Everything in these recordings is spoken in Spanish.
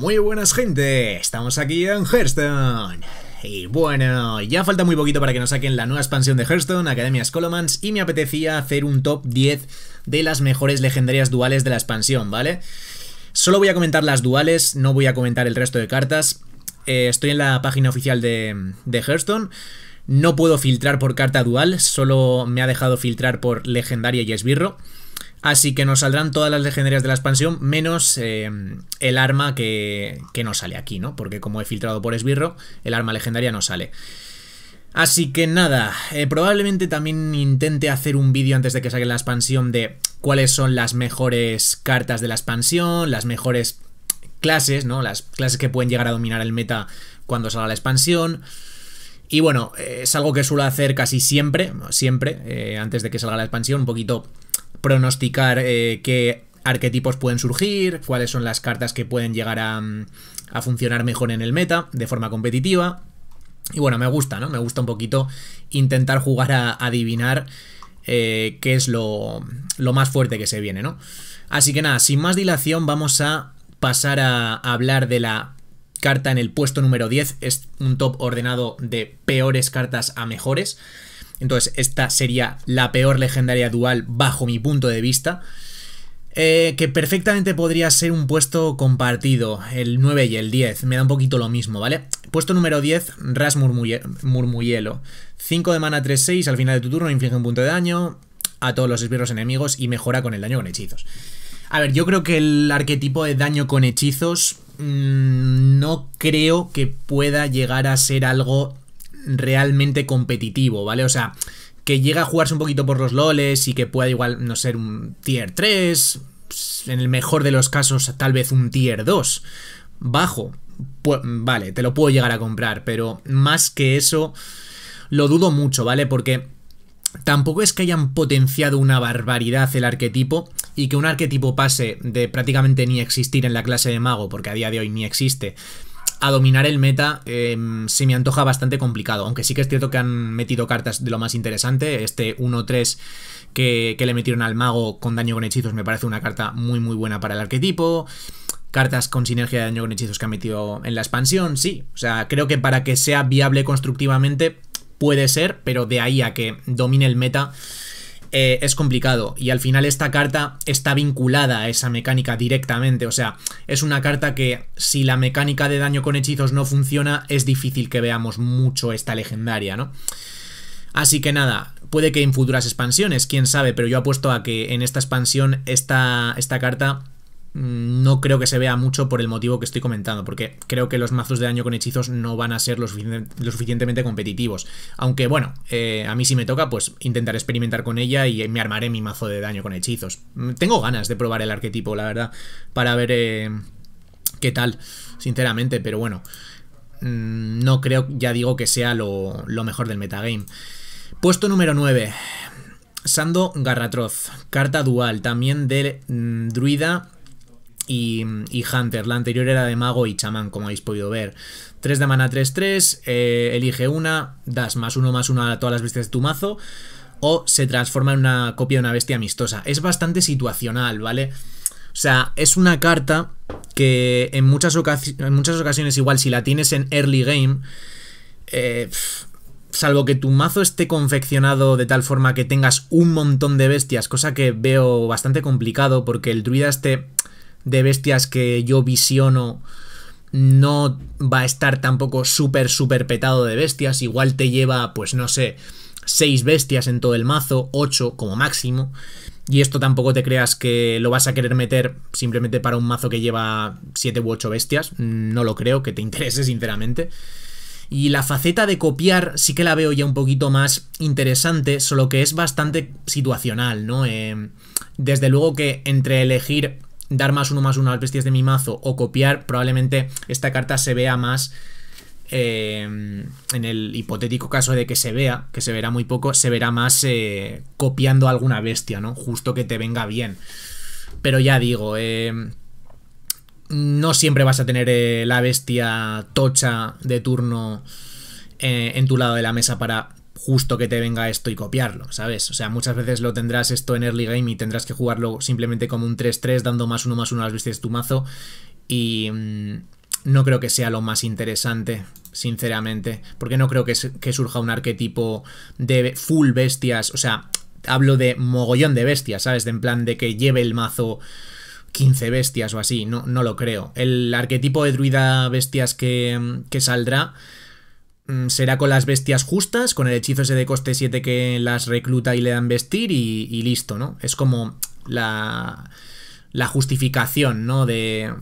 Muy buenas gente, estamos aquí en Hearthstone y bueno, ya falta muy poquito para que nos saquen la nueva expansión de Hearthstone, Academia Scholomans, y me apetecía hacer un top 10 de las mejores legendarias duales de la expansión, ¿vale? Solo voy a comentar las duales, no voy a comentar el resto de cartas. Eh, estoy en la página oficial de, de Hearthstone. No puedo filtrar por carta dual, solo me ha dejado filtrar por legendaria y esbirro. Así que nos saldrán todas las legendarias de la expansión, menos eh, el arma que, no sale aquí, ¿no? Porque como he filtrado por esbirro, el arma legendaria no sale. Así que nada, eh, probablemente también intente hacer un vídeo antes de que salga la expansión de cuáles son las mejores cartas de la expansión, las mejores clases, ¿no? Las clases que pueden llegar a dominar el meta cuando salga la expansión. Y bueno, es algo que suelo hacer casi siempre, siempre, eh, antes de que salga la expansión, un poquito pronosticar eh, qué arquetipos pueden surgir, cuáles son las cartas que pueden llegar mm, a, funcionar mejor en el meta de forma competitiva. Y bueno, me gusta, ¿no? Me gusta un poquito intentar jugar a adivinar eh, qué es lo, más fuerte que se viene, ¿no? Así que nada, sin más dilación vamos a pasar a, hablar de la carta en el puesto número 10. Es un top ordenado de peores cartas a mejores. Entonces, esta sería la peor legendaria dual bajo mi punto de vista. Eh, que perfectamente podría ser un puesto compartido, el 9 y el 10, me da un poquito lo mismo, ¿vale? Puesto número 10, Ras 5 de mana 3-6, al final de tu turno inflige un punto de daño a todos los esbirros enemigos y mejora con el daño con hechizos. A ver, yo creo que el arquetipo de daño con hechizos mm, no creo que pueda llegar a ser algo realmente competitivo, ¿vale? O sea, que llega a jugarse un poquito por los loles y que pueda igual, no ser un tier 3, en el mejor de los casos tal vez un tier 2 bajo, pues, vale, te lo puedo llegar a comprar, pero más que eso lo dudo mucho, ¿vale? Porque tampoco es que hayan potenciado una barbaridad el arquetipo y que un arquetipo pase de prácticamente ni existir en la clase de mago, porque a día de hoy ni existe, a dominar el meta em, se me antoja bastante complicado, aunque sí que es cierto que han metido cartas de lo más interesante, este 1-3 que, le metieron al mago con daño con hechizos me parece una carta muy muy buena para el arquetipo, cartas con sinergia de daño con hechizos que ha metido en la expansión, sí, o sea, creo que para que sea viable constructivamente puede ser, pero de ahí a que domine el meta eh, es complicado. Y al final esta carta está vinculada a esa mecánica directamente. O sea, es una carta que si la mecánica de daño con hechizos no funciona, es difícil que veamos mucho esta legendaria, ¿no? Así que nada, puede que en futuras expansiones, quién sabe, pero yo apuesto a que en esta expansión esta carta Mm, no creo que se vea mucho por el motivo que estoy comentando, porque creo que los mazos de daño con hechizos no van a ser lo, suficientemente competitivos. Aunque bueno, eh, a mí si me toca, pues intentaré experimentar con ella y me armaré mi mazo de daño con hechizos. Mm, tengo ganas de probar el arquetipo, la verdad, para ver eh, qué tal, sinceramente, pero bueno, mm, no creo, ya digo, que sea lo, mejor del metagame. Puesto número 9. Sando Garratroz, carta dual, también de druida y, Hunter. La anterior era de mago y chamán, como habéis podido ver. 3 de mana 3-3, eh, elige una, das más uno más uno a todas las bestias de tu mazo, o se transforma en una copia de una bestia amistosa. Es bastante situacional, ¿vale? O sea, es una carta que en muchas, en muchas ocasiones, igual si la tienes en early game, eh, salvo que tu mazo esté confeccionado de tal forma que tengas un montón de bestias, cosa que veo bastante complicado porque el druida este de bestias que yo visiono no va a estar tampoco súper, súper petado de bestias. Igual te lleva, pues no sé, seis bestias en todo el mazo, 8 como máximo. Y esto tampoco te creas que lo vas a querer meter simplemente para un mazo que lleva siete u ocho bestias. No lo creo que te interese, sinceramente. Y la faceta de copiar sí que la veo ya un poquito más interesante, solo que es bastante situacional, ¿no? Eh, desde luego que entre elegir dar más uno más uno a las bestias de mi mazo o copiar, probablemente esta carta se vea más... Eh, en el hipotético caso de que se vea, que se verá muy poco, se verá más eh, copiando alguna bestia, ¿no? Justo que te venga bien. Pero ya digo, eh, no siempre vas a tener la bestia tocha de turno en tu lado de la mesa para justo que te venga esto y copiarlo, ¿sabes? O sea, muchas veces lo tendrás esto en early game y tendrás que jugarlo simplemente como un 3-3, dando más uno más uno a las bestias de tu mazo. Y mm, no creo que sea lo más interesante, sinceramente, porque no creo que, surja un arquetipo de full bestias, o sea, hablo de mogollón de bestias, ¿sabes? De en plan de que lleve el mazo 15 bestias o así, no, no lo creo. El arquetipo de druida bestias que, que saldrá Mm, será con las bestias justas, con el hechizo ese de coste 7 que las recluta y le dan vestir y, listo, ¿no? Es como la, la justificación, ¿no? De,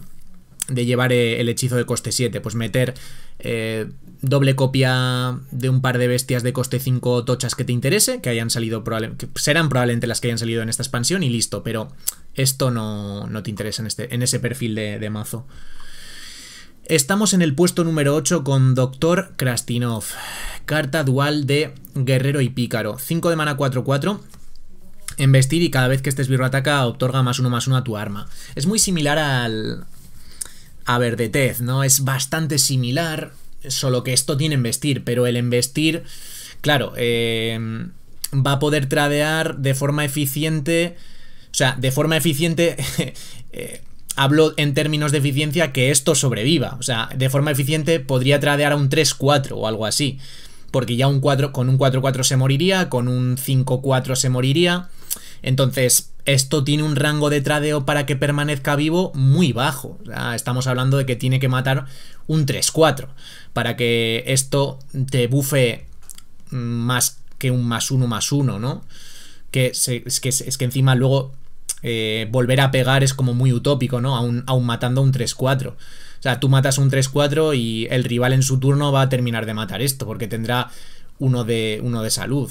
de llevar eh, el hechizo de coste 7, pues meter eh, doble copia de un par de bestias de coste 5 tochas que te interese, que hayan salido probablemente, serán probablemente las que hayan salido en esta expansión y listo, pero esto no, no te interesa en, este, en ese perfil de mazo. Estamos en el puesto número 8 con Doctor Krastinov. Carta dual de Guerrero y Pícaro. 5 de mana 4-4. Embestir y cada vez que este esbirro ataca otorga más uno más uno a tu arma. Es muy similar al... A Verdetez, ¿no? Es bastante similar, solo que esto tiene embestir, pero el embestir, claro, em, va a poder tradear de forma eficiente... O sea, de forma eficiente... Eh, hablo en términos de eficiencia que esto sobreviva. O sea, de forma eficiente podría tradear a un 3-4 o algo así. Porque ya un 4, con un 4-4 se moriría, con un 5-4 se moriría. Entonces, esto tiene un rango de tradeo para que permanezca vivo muy bajo. O sea, estamos hablando de que tiene que matar un 3-4 para que esto te bufe más que un más 1 más uno, ¿no? Que, es, que es que encima luego eh, volver a pegar es como muy utópico, ¿no? Aún, aún matando un 3-4. O sea, tú matas un 3-4 y el rival en su turno va a terminar de matar esto, porque tendrá uno de, uno de salud.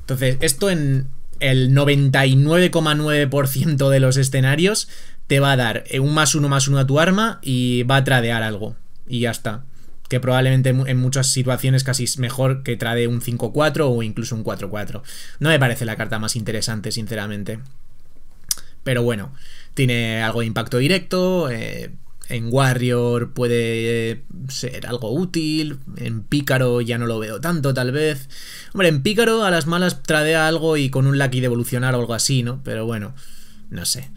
Entonces, esto en el 99,9% de los escenarios te va a dar eh, un más uno más uno a tu arma y va a tradear algo. Y ya está. Que probablemente en muchas situaciones casi es mejor que trade un 5-4 o incluso un 4-4. No me parece la carta más interesante, sinceramente. Pero bueno, tiene algo de impacto directo. Eh, en Warrior puede eh, ser algo útil. En Pícaro ya no lo veo tanto, tal vez. Hombre, en Pícaro a las malas tradea algo y con un Lucky de evolucionar o algo así, ¿no? Pero bueno, no sé.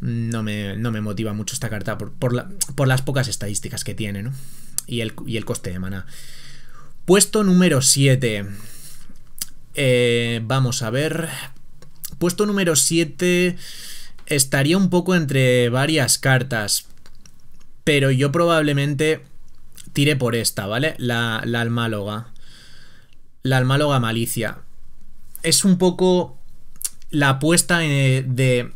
No me, no me motiva mucho esta carta por, las pocas estadísticas que tiene, ¿no? Y el, coste de maná. Puesto número 7. Eh, vamos a ver. Puesto número 7 estaría un poco entre varias cartas, pero yo probablemente tiré por esta, ¿vale? La, almáloga. La almáloga malicia. Es un poco la apuesta eh, de...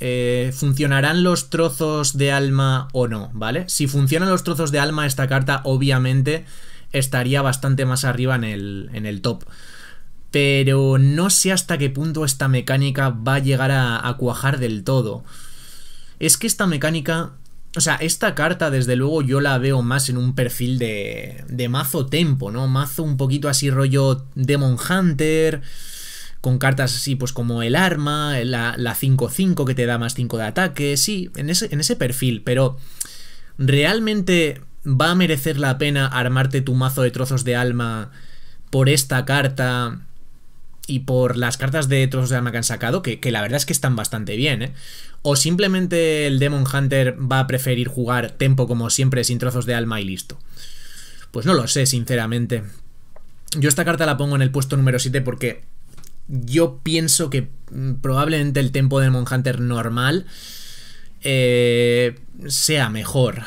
Eh, ¿Funcionarán los trozos de alma o no? ¿Vale? Si funcionan los trozos de alma, esta carta obviamente estaría bastante más arriba en el, en el top pero no sé hasta qué punto esta mecánica va a llegar a, cuajar del todo. Es que esta mecánica, o sea, esta carta desde luego yo la veo más en un perfil de, de mazo tempo, ¿no? Mazo un poquito así rollo Demon Hunter, con cartas así pues como el arma, la 5-5 que te da más 5 de ataque, sí, en ese, en ese perfil, pero realmente va a merecer la pena armarte tu mazo de trozos de alma por esta carta y por las cartas de trozos de alma que han sacado, que, la verdad es que están bastante bien, ¿eh? O simplemente el Demon Hunter va a preferir jugar tempo como siempre sin trozos de alma y listo. Pues no lo sé, sinceramente. Yo esta carta la pongo en el puesto número 7 porque yo pienso que mm, probablemente el tempo de Demon Hunter normal eh, sea mejor.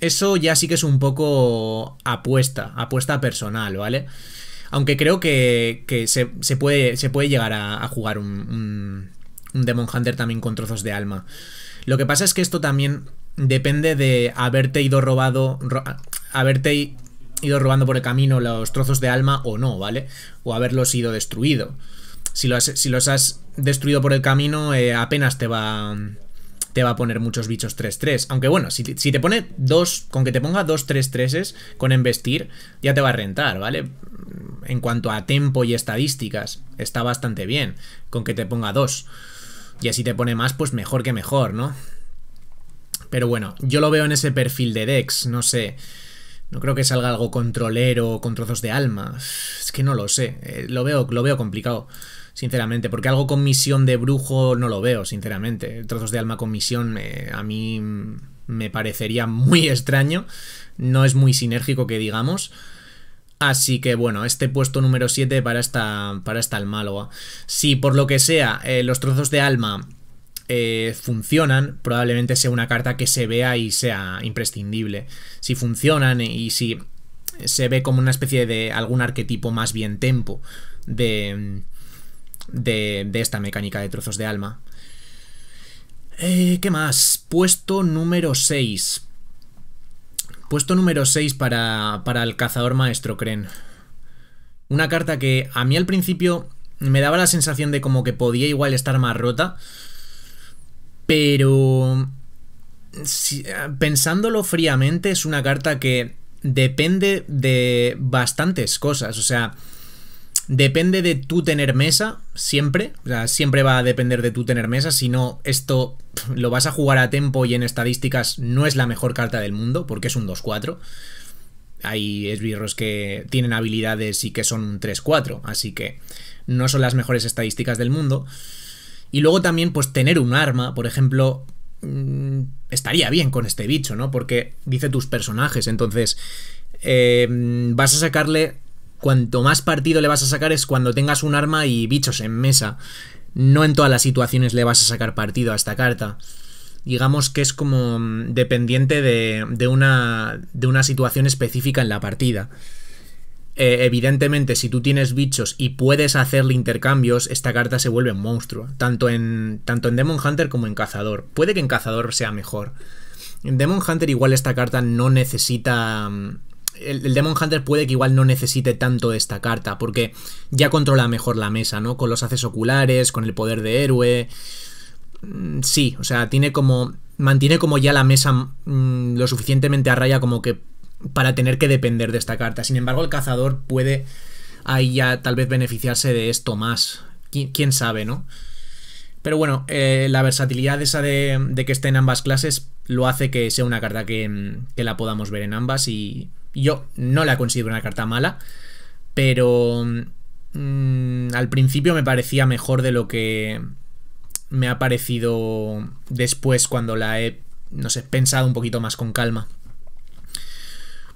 Eso ya sí que es un poco apuesta, apuesta personal, ¿vale? vale aunque creo que, se, puede, llegar a, jugar un, Demon Hunter también con trozos de alma. Lo que pasa es que esto también depende de haberte ido robado, haberte ido robando por el camino los trozos de alma o no, ¿vale? O haberlos ido destruido. Si los, has destruido por el camino, eh, apenas te va, te va a poner muchos bichos 3-3. Aunque bueno, si, te pone dos, con que te ponga dos 3 3 con embestir, ya te va a rentar, ¿vale? en cuanto a tempo y estadísticas, está bastante bien, con que te ponga dos. Y así te pone más, pues mejor que mejor, ¿no? Pero bueno, yo lo veo en ese perfil de Dex, no sé. No creo que salga algo controlero con trozos de alma. Es que no lo sé. Eh, lo, veo, lo veo complicado, sinceramente. Porque algo con misión de brujo no lo veo, sinceramente. Trozos de alma con misión eh, a mí me parecería muy extraño. No es muy sinérgico que digamos. Así que bueno, este puesto número 7 para esta, para esta Almaloa. Si por lo que sea eh, los trozos de alma eh, funcionan, probablemente sea una carta que se vea y sea imprescindible. Si funcionan y si se ve como una especie de algún arquetipo más bien tempo de, de, esta mecánica de trozos de alma. Eh, ¿Qué más? Puesto número 6. Puesto número 6 para, para el cazador maestro, Kren. Una carta que a mí al principio me daba la sensación de como que podía igual estar más rota. Pero... Eh, pensándolo fríamente, es una carta que depende de bastantes cosas. O sea, Depende de tú tener mesa, siempre. O sea, siempre va a depender de tú tener mesa. Si no, esto lo vas a jugar a tempo y en estadísticas no es la mejor carta del mundo, porque es un 2-4. Hay esbirros que tienen habilidades y que son un 3-4, así que no son las mejores estadísticas del mundo. Y luego también, pues tener un arma, por ejemplo, mm, estaría bien con este bicho, ¿no? Porque dice tus personajes, entonces eh, vas a sacarle cuanto más partido le vas a sacar es cuando tengas un arma y bichos en mesa. No en todas las situaciones le vas a sacar partido a esta carta. Digamos que es como mm, dependiente de, una, situación específica en la partida. Eh, evidentemente, si tú tienes bichos y puedes hacerle intercambios, esta carta se vuelve monstruo. Tanto en, tanto en Demon Hunter como en Cazador. Puede que en Cazador sea mejor. En Demon Hunter igual esta carta no necesita mm, el, Demon Hunter puede que igual no necesite tanto de esta carta, porque ya controla mejor la mesa, ¿no? Con los haces oculares, con el poder de héroe. Mm, sí, o sea, tiene como. Mantiene como ya la mesa mm, lo suficientemente a raya como que. para tener que depender de esta carta. Sin embargo, el cazador puede ahí ya tal vez beneficiarse de esto más. quién sabe, ¿no? Pero bueno, eh, la versatilidad esa de, que esté en ambas clases lo hace que sea una carta que mm, la podamos ver en ambas y, yo no la considero una carta mala, pero mm, al principio me parecía mejor de lo que me ha parecido después cuando la he, pensado un poquito más con calma.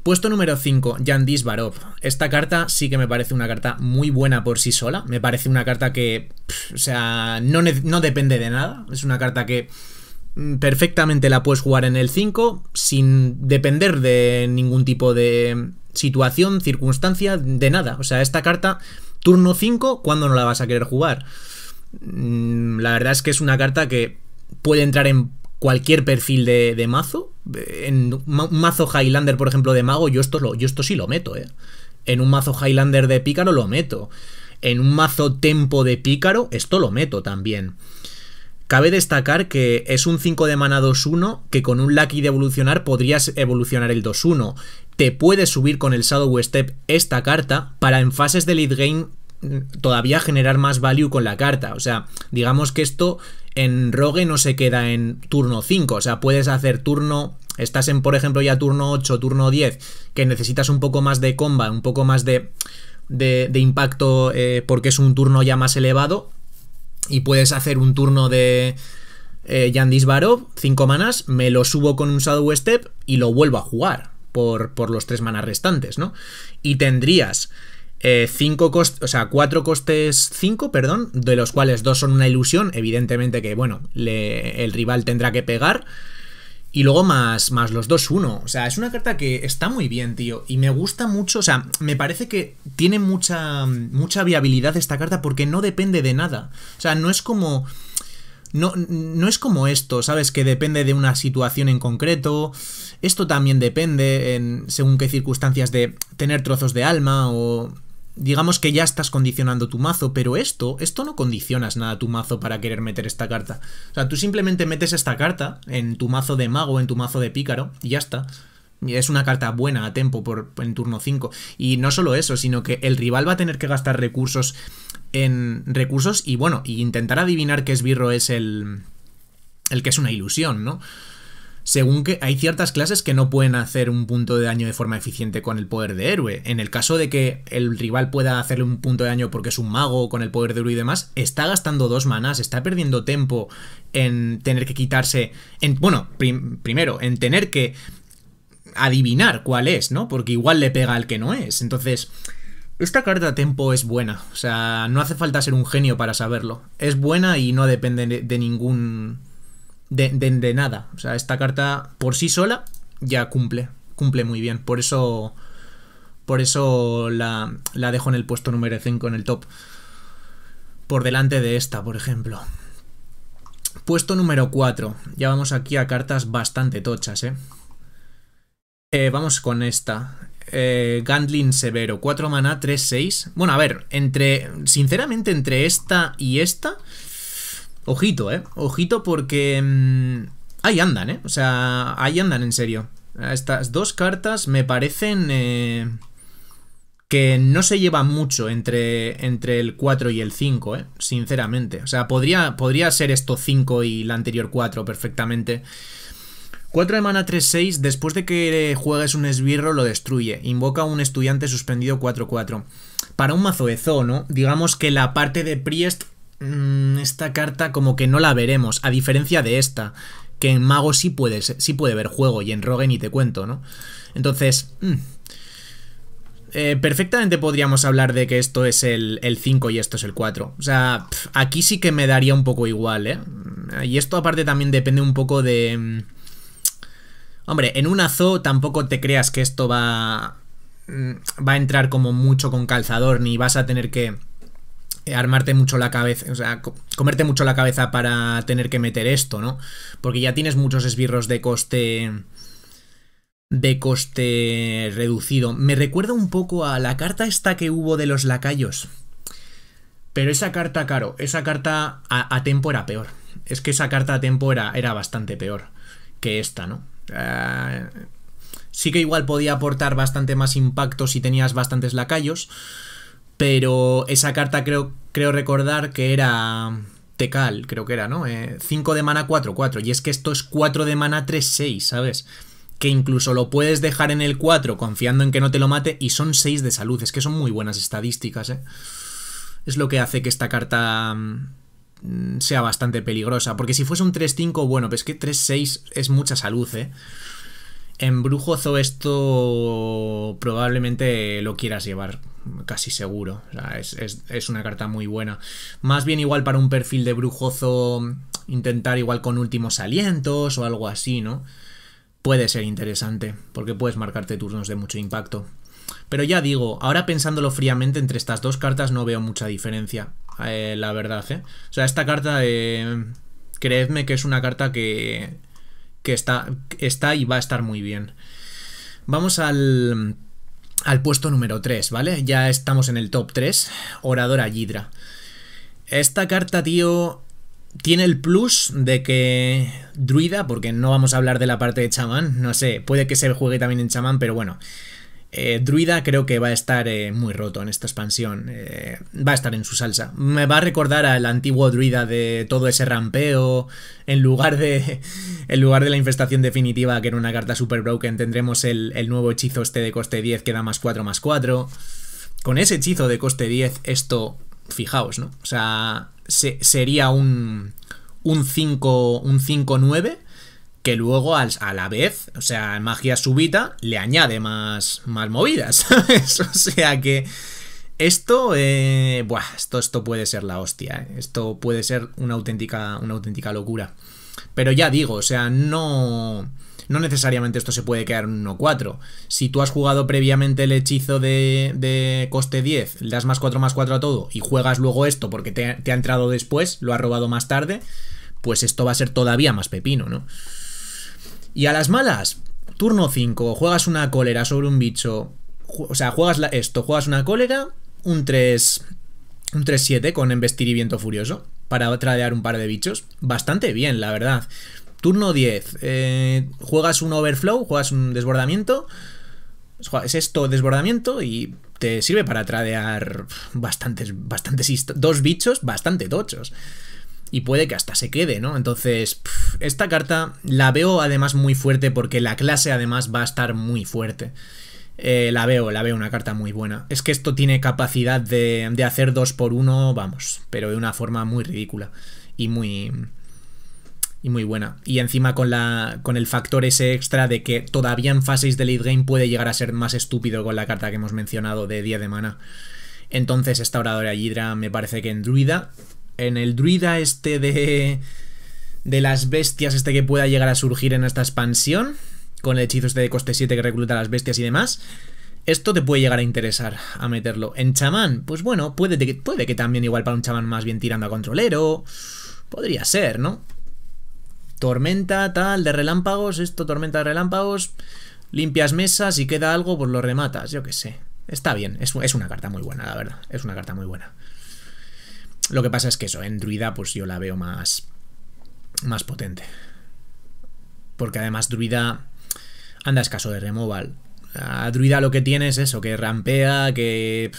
Puesto número 5, Yandis Barov. Esta carta sí que me parece una carta muy buena por sí sola. Me parece una carta que, o sea, no depende de nada. Es una carta que Mm, perfectamente la puedes jugar en el 5 sin depender de ningún tipo de situación, circunstancia, de nada. O sea, esta carta, turno 5, ¿cuándo no la vas a querer jugar? Mm, la verdad es que es una carta que puede entrar en cualquier perfil de, mazo. En un mazo Highlander, por ejemplo, de mago, yo esto, lo, yo esto sí lo meto, ¿eh? En un mazo Highlander de pícaro lo meto. En un mazo tempo de pícaro, esto lo meto también. Cabe destacar que es un 5 de mana 2-1 que con un Lucky de evolucionar podrías evolucionar el 2-1. Te puedes subir con el Shadow Step esta carta para en fases de lead game mm, todavía generar más value con la carta. O sea, digamos que esto en Rogue no se queda en turno 5. O sea, puedes hacer turno. Estás en, por ejemplo, ya turno 8, turno 10, que necesitas un poco más de comba, un poco más de, de, impacto eh, porque es un turno ya más elevado y puedes hacer un turno de eh, Yandis Barov, 5 manas, me lo subo con un Shadow Step y lo vuelvo a jugar por, por los 3 manas restantes, ¿no? Y tendrías 5 eh, costes, o sea, 4 costes 5, perdón, de los cuales 2 son una ilusión, evidentemente que, bueno, el rival tendrá que pegar. Y luego más, más los dos uno, O sea, es una carta que está muy bien, tío. Y me gusta mucho. O sea, me parece que tiene mucha, mucha viabilidad esta carta porque no depende de nada. O sea, no es como... No, no es como esto, ¿sabes? Que depende de una situación en concreto. Esto también depende, en, según qué circunstancias, de tener trozos de alma o digamos que ya estás condicionando tu mazo, pero esto, esto no condicionas nada tu mazo para querer meter esta carta. O sea, tú simplemente metes esta carta en tu mazo de mago, en tu mazo de pícaro, y ya está. Es una carta buena a tempo por, en turno 5. Y no solo eso, sino que el rival va a tener que gastar recursos en recursos y bueno, y intentar adivinar qué esbirro es el, el que es una ilusión, ¿no? según que hay ciertas clases que no pueden hacer un punto de daño de forma eficiente con el poder de héroe. En el caso de que el rival pueda hacerle un punto de daño porque es un mago con el poder de héroe y demás, está gastando dos manas, está perdiendo tiempo en tener que quitarse... En, bueno, primero, en tener que adivinar cuál es, ¿no? Porque igual le pega al que no es. Entonces... Esta carta tempo es buena, o sea, no hace falta ser un genio para saberlo. Es buena y no depende de ningún de, nada. O sea, esta carta por sí sola ya cumple, cumple muy bien. Por eso, por eso la, la dejo en el puesto número 5 en el top. Por delante de esta, por ejemplo. Puesto número 4. Ya vamos aquí a cartas bastante tochas, ¿eh? eh vamos con esta. Eh, Gandlin Severo, 4 mana, 3-6. Bueno, a ver, entre. Sinceramente, entre esta y esta. Ojito, ¿eh? Ojito porque... Mm, ahí andan, ¿eh? O sea, ahí andan en serio. Estas dos cartas me parecen... Eh, que no se llevan mucho entre, entre el 4 y el 5, ¿eh? Sinceramente. O sea, podría, podría ser esto 5 y la anterior 4 perfectamente. 4 de mana 3-6, después de que juegues un esbirro lo destruye. Invoca a un estudiante suspendido 4-4. Para un mazo de zoo, ¿no? Digamos que la parte de Priest Mm, esta carta como que no la veremos, a diferencia de esta, que en Mago sí, puede ver juego y en Rogue ni te cuento, ¿no? Entonces, mm, eh, perfectamente podríamos hablar de que esto es el, 5 y esto es el 4. O sea, aquí sí que me daría un poco igual, ¿eh? Mm, y esto aparte también depende un poco de... Hombre, en un azo tampoco te creas que esto va... Va a entrar como mucho con calzador, ni vas a tener que eh, armarte mucho la cabeza, o sea, comerte mucho la cabeza para tener que meter esto, ¿no? Porque ya tienes muchos esbirros de coste de coste reducido. Me recuerda un poco a la carta esta que hubo de los lacayos. Pero esa carta, claro, esa carta a, tempo era peor. Es que esa carta a tempo era, bastante peor que esta, ¿no? Eh, sí que igual podía aportar bastante más impacto si tenías bastantes lacayos pero esa carta creo, creo recordar que era Tecal, creo que era, ¿no? 5 eh, de mana, 4, 4. Y es que esto es 4 de mana, 3, 6, ¿sabes? Que incluso lo puedes dejar en el 4 confiando en que no te lo mate y son 6 de salud. Es que son muy buenas estadísticas, ¿eh? Es lo que hace que esta carta mm, sea bastante peligrosa. Porque si fuese un 3-5, bueno, pues que 3-6 es mucha salud, ¿eh? En Brujozo esto probablemente lo quieras llevar casi seguro. es, una carta muy buena. Más bien igual para un perfil de brujozo, intentar igual con últimos alientos o algo así, ¿no? Puede ser interesante, porque puedes marcarte turnos de mucho impacto. Pero ya digo, ahora pensándolo fríamente, entre estas dos cartas no veo mucha diferencia, eh, la verdad, ¿eh? O sea, esta carta, eh, creedme que es una carta que, que está, está y va a estar muy bien. Vamos al al puesto número 3, ¿vale? Ya estamos en el top 3, Oradora Yidra Esta carta, tío, tiene el plus de que druida, porque no vamos a hablar de la parte de chamán, no sé, puede que se juegue también en chamán, pero bueno, eh, druida creo que va a estar eh, muy roto en esta expansión. Eh, va a estar en su salsa. Me va a recordar al antiguo Druida de todo ese rampeo. En lugar de, lugar de la infestación definitiva, que era una carta super broken, tendremos el, nuevo hechizo este de coste 10 que da más 4 más 4. Con ese hechizo de coste 10, esto, fijaos, ¿no? O sea, sería un, un 5 Un 5 9 que luego al, a la vez, o sea, magia súbita, le añade más, más movidas, ¿sabes? O sea que esto, eh, esto, esto puede ser la hostia, ¿eh? esto puede ser una auténtica, una auténtica locura. Pero ya digo, o sea, no... No necesariamente esto se puede quedar en 1-4. Si tú has jugado previamente el hechizo de, coste 10, le das más 4 más 4 a todo y juegas luego esto porque te, te ha entrado después, lo ha robado más tarde, pues esto va a ser todavía más pepino, ¿no? Y a las malas, turno 5, juegas una cólera sobre un bicho. O sea, juegas esto, juegas una cólera, un 3. Un 7 con embestir y viento furioso. Para tradear un par de bichos. Bastante bien, la verdad. Turno 10. Eh, juegas un overflow, juegas un desbordamiento. Es esto, desbordamiento, y te sirve para tradear bastantes, bastantes, dos bichos bastante tochos y puede que hasta se quede, ¿no? Entonces, esta carta la veo además muy fuerte porque la clase además va a estar muy fuerte. Eh, la veo, la veo una carta muy buena. Es que esto tiene capacidad de, de hacer 2 por 1 vamos, pero de una forma muy ridícula y muy... Y muy buena. Y encima con, la, con el factor ese extra de que todavía en fases de lead game puede llegar a ser más estúpido con la carta que hemos mencionado de 10 de mana. Entonces esta oradora Hydra me parece que en druida en el druida este de, de las bestias, este que pueda llegar a surgir en esta expansión, con el hechizo este de coste 7 que recluta las bestias y demás, esto te puede llegar a interesar a meterlo. En chamán, pues bueno, puede, puede que también igual para un chamán más bien tirando a controlero, podría ser, ¿no? Tormenta, tal, de relámpagos, esto, tormenta de relámpagos, limpias mesas y queda algo, pues lo rematas, yo qué sé. Está bien, es una carta muy buena, la verdad, es una carta muy buena. Lo que pasa es que eso, en druida pues yo la veo más, más potente. Porque además druida anda escaso de removal. A druida lo que tiene es eso, que rampea, que...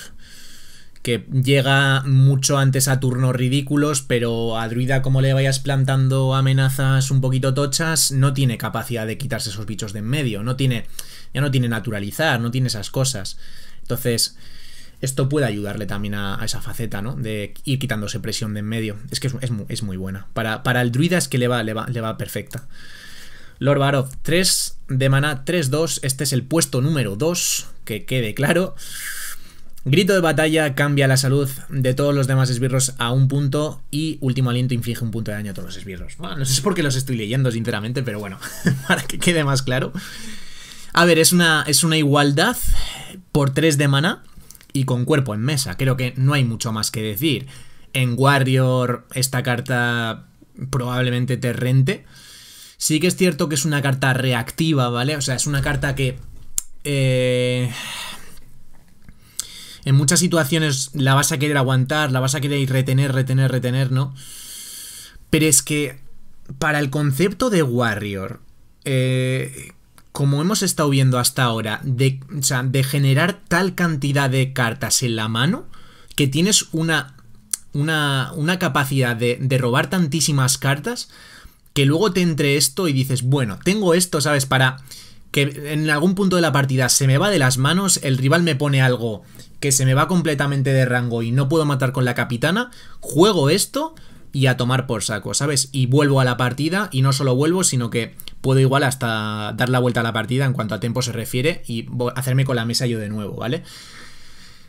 que llega mucho antes a turnos ridículos, pero a druida como le vayas plantando amenazas un poquito tochas, no tiene capacidad de quitarse esos bichos de en medio, no tiene... ya no tiene naturalizar, no tiene esas cosas. Entonces esto puede ayudarle también a, esa faceta, ¿no? De ir quitándose presión de en medio. Es que es, muy, buena. Para, para, el druida es que le va, perfecta. Lord Barov, 3 de maná, 3-2. Este es el puesto número 2, que quede claro. Grito de batalla cambia la salud de todos los demás esbirros a un punto y último aliento inflige un punto de daño a todos los esbirros. Bueno, no sé por qué los estoy leyendo, sinceramente, pero bueno, para que quede más claro. A ver, es una, es una igualdad por 3 de maná y con cuerpo en mesa. Creo que no hay mucho más que decir. En Warrior esta carta probablemente te rente. Sí que es cierto que es una carta reactiva, ¿vale? O sea, es una carta que... Eh, en muchas situaciones la vas a querer aguantar, la vas a querer retener, retener, retener, ¿no? Pero es que para el concepto de Warrior, eh, como hemos estado viendo hasta ahora, de, generar tal cantidad de cartas en la mano, que tienes una, una, capacidad de, de robar tantísimas cartas, que luego te entre esto y dices, bueno, tengo esto, ¿sabes? Para que en algún punto de la partida se me va de las manos, el rival me pone algo que se me va completamente de rango y no puedo matar con la capitana, juego esto y a tomar por saco, ¿sabes? Y vuelvo a la partida y no solo vuelvo, sino que puedo igual hasta dar la vuelta a la partida en cuanto a tiempo se refiere y hacerme con la mesa yo de nuevo, ¿vale?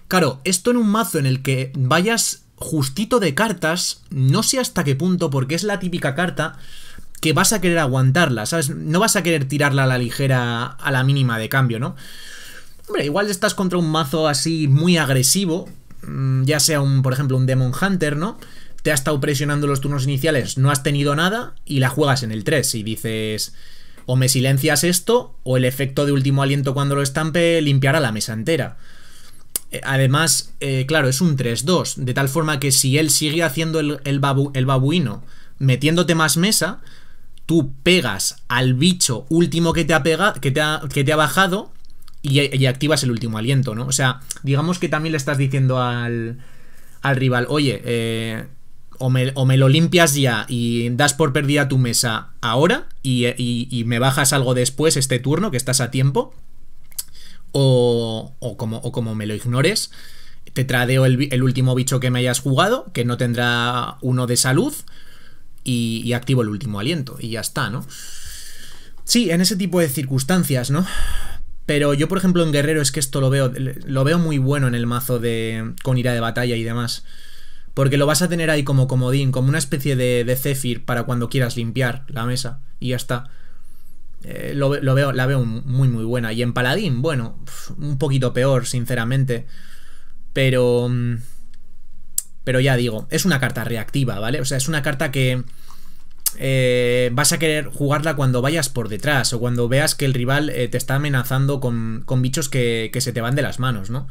Claro, esto en un mazo en el que vayas justito de cartas, no sé hasta qué punto, porque es la típica carta que vas a querer aguantarla, ¿sabes? No vas a querer tirarla a la ligera, a la mínima de cambio, ¿no? Hombre, igual estás contra un mazo así muy agresivo, mm, ya sea un, por ejemplo, un Demon Hunter, ¿no? te ha estado presionando los turnos iniciales, no has tenido nada y la juegas en el 3 y dices o me silencias esto o el efecto de último aliento cuando lo estampe limpiará la mesa entera. Eh, además, eh, claro, es un 3-2, de tal forma que si él sigue haciendo el, babuino, metiéndote más mesa, tú pegas al bicho último que te ha, que te ha, bajado y, activas el último aliento, ¿no? O sea, digamos que también le estás diciendo al, al rival, oye, eh, o me, lo limpias ya y das por perdida tu mesa ahora y, me bajas algo después este turno que estás a tiempo, o, como, me lo ignores, te tradeo el, último bicho que me hayas jugado, que no tendrá uno de salud, y, activo el último aliento, y ya está, ¿no? Sí, en ese tipo de circunstancias, ¿no? Pero yo, por ejemplo, en Guerrero es que esto lo veo, lo veo muy bueno en el mazo de. con ira de batalla y demás. Porque lo vas a tener ahí como comodín, como una especie de, de para cuando quieras limpiar la mesa. Y ya está. Eh, lo, veo, la veo muy muy buena. Y en Paladín, bueno, un poquito peor, sinceramente. Pero. Mm, pero ya digo, es una carta reactiva, ¿vale? O sea, es una carta que. Eh, vas a querer jugarla cuando vayas por detrás o cuando veas que el rival eh, te está amenazando con, con bichos que, que se te van de las manos, ¿no?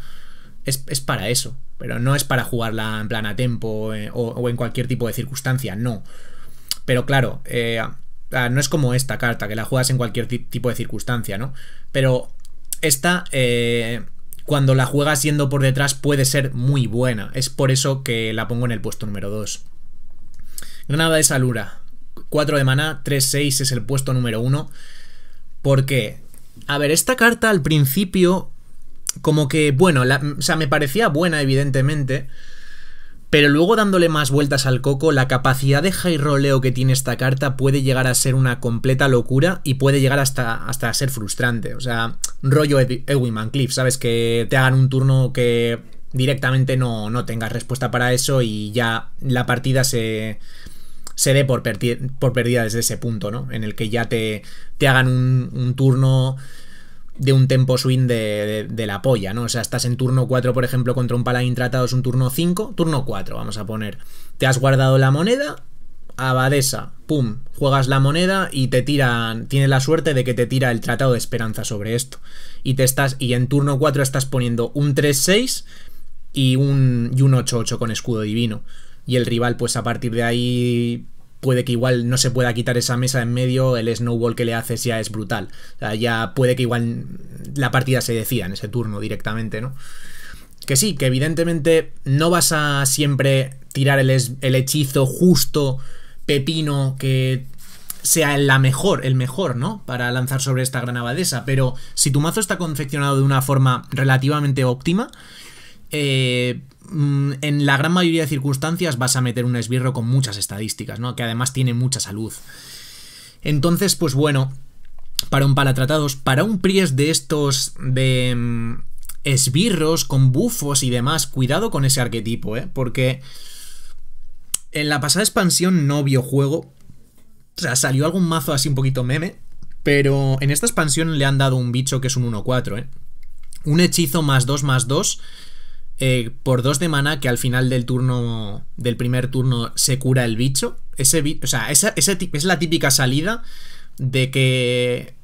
es, para eso, pero no es para jugarla en plan a tempo eh, o, en cualquier tipo de circunstancia, no. Pero claro, eh, no es como esta carta, que la juegas en cualquier tipo de circunstancia, ¿no? Pero esta, eh, cuando la juegas yendo por detrás, puede ser muy buena. Es por eso que la pongo en el puesto número 2. Granada de Salura. 4 de mana 3-6 es el puesto número 1. ¿Por qué? A ver, esta carta al principio como que, bueno, o sea, me parecía buena, evidentemente. Pero luego dándole más vueltas al coco, la capacidad de high roleo que tiene esta carta puede llegar a ser una completa locura y puede llegar hasta, hasta ser frustrante. O sea, rollo Edwin Mancliff, ¿sabes? Que te hagan un turno que directamente no, no tengas respuesta para eso y ya la partida se, se dé por, por, perdida desde ese punto, ¿no? En el que ya te, te hagan un turno de un tempo swing de, la polla, ¿no? O sea, estás en turno 4, por ejemplo, contra un paladín tratado, es un turno 5, turno 4, vamos a poner. Te has guardado la moneda, abadesa, pum, juegas la moneda y te tiran, tienes la suerte de que te tira el tratado de esperanza sobre esto. Y te estás, y en turno 4 estás poniendo un 3-6 y un 8-8 con escudo divino. Y el rival, pues a partir de ahí puede que igual no se pueda quitar esa mesa en medio, el snowball que le haces ya es brutal. O sea, ya puede que igual la partida se decida en ese turno directamente, ¿no? Que sí, que evidentemente no vas a siempre tirar el, hechizo justo, pepino, que sea la mejor, el mejor, ¿no? Para lanzar sobre esta gran abadesa. Pero si tu mazo está confeccionado de una forma relativamente óptima, eh, Mm, en la gran mayoría de circunstancias vas a meter un esbirro con muchas estadísticas, ¿no? Que además tiene mucha salud. Entonces, pues bueno, para un palatratados, para un Pries de estos de mm, esbirros con bufos y demás, cuidado con ese arquetipo, ¿eh? Porque en la pasada expansión no vio juego. O sea, salió algún mazo así un poquito meme, pero en esta expansión le han dado un bicho que es un 1-4, ¿eh? Un hechizo más 2 más 2 eh, por dos de mana que al final del turno, del primer turno, se cura el bicho. Ese, o sea, esa, es la típica salida de que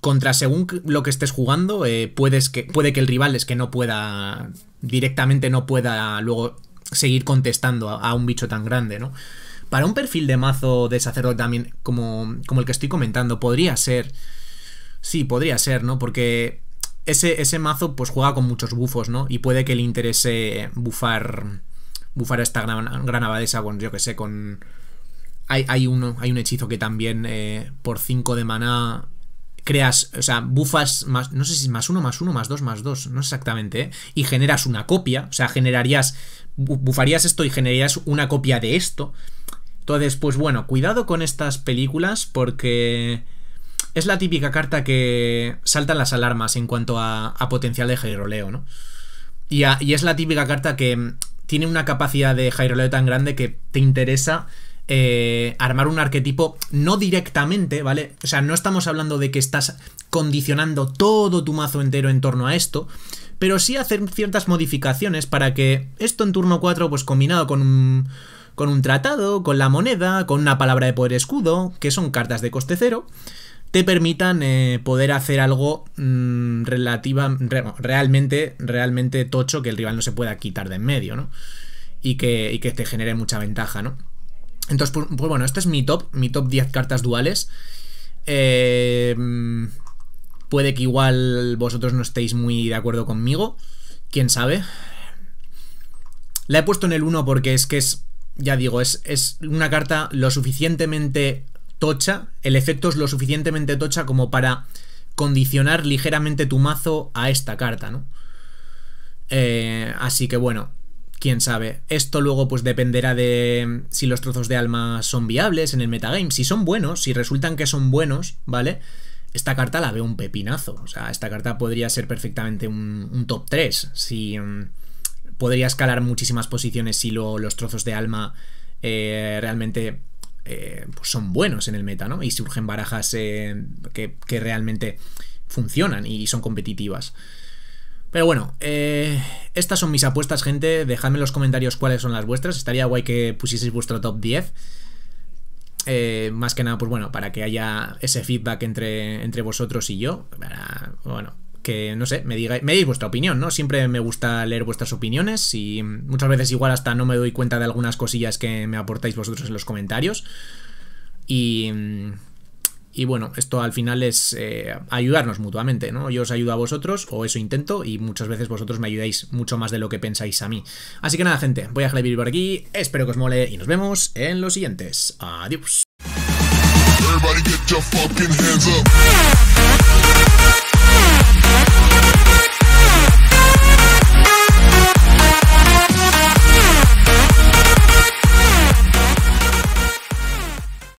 contra según lo que estés jugando, eh, puedes que, puede que el rival es que no pueda, directamente no pueda luego seguir contestando a, un bicho tan grande, ¿no? Para un perfil de mazo de sacerdote también, como, como el que estoy comentando, podría ser... Sí, podría ser, ¿no? Porque ese, mazo pues juega con muchos bufos, ¿no? Y puede que le interese bufar, bufar a esta gran, gran abadesa, bueno, yo que sé, con... Hay, uno, hay un hechizo que también eh, por 5 de maná creas, o sea, bufas más, no sé si más uno, más 1, más 2, más dos, no sé exactamente, ¿eh? y generas una copia, o sea, generarías, bufarías esto y generarías una copia de esto. Entonces, pues bueno, cuidado con estas películas porque es la típica carta que saltan las alarmas en cuanto a, potencial de Jairoleo, ¿no? Y, es la típica carta que mm, tiene una capacidad de Jairoleo tan grande que te interesa eh, armar un arquetipo no directamente, ¿vale? O sea, no estamos hablando de que estás condicionando todo tu mazo entero en torno a esto, pero sí hacer ciertas modificaciones para que esto en turno 4, pues combinado con un, con un tratado, con la moneda, con una palabra de poder escudo, que son cartas de coste cero, te permitan eh, poder hacer algo mm, relativa, realmente, realmente tocho que el rival no se pueda quitar de en medio, ¿no? Y que, y que te genere mucha ventaja, ¿no? Entonces, pues, pues bueno, este es mi top, mi top 10 cartas duales. Eh, puede que igual vosotros no estéis muy de acuerdo conmigo, quién sabe. La he puesto en el 1 porque es que es, ya digo, es, es una carta lo suficientemente tocha, el efecto es lo suficientemente tocha como para condicionar ligeramente tu mazo a esta carta, ¿no? Eh, así que bueno, quién sabe. Esto luego pues dependerá de si los trozos de alma son viables en el metagame. Si son buenos, si resultan que son buenos, ¿vale? Esta carta la veo un pepinazo. O sea, esta carta podría ser perfectamente un, top 3. Si, mm, podría escalar muchísimas posiciones si los trozos de alma eh, realmente eh, pues son buenos en el meta, ¿no? Y surgen barajas eh, que, realmente funcionan y son competitivas. Pero bueno, eh, estas son mis apuestas, gente. Dejadme en los comentarios cuáles son las vuestras. Estaría guay que pusieseis vuestro top 10. más que nada, pues bueno, para que haya ese feedback entre, entre vosotros y yo. Para, bueno, que, no sé, me, diga, me digáis vuestra opinión, ¿no? Siempre me gusta leer vuestras opiniones y muchas veces igual hasta no me doy cuenta de algunas cosillas que me aportáis vosotros en los comentarios. Y... Y bueno, esto al final es eh, ayudarnos mutuamente, ¿no? Yo os ayudo a vosotros, o eso intento, y muchas veces vosotros me ayudáis mucho más de lo que pensáis a mí. Así que nada, gente, voy a dejar el vídeo por aquí, espero que os mole y nos vemos en los siguientes. Adiós.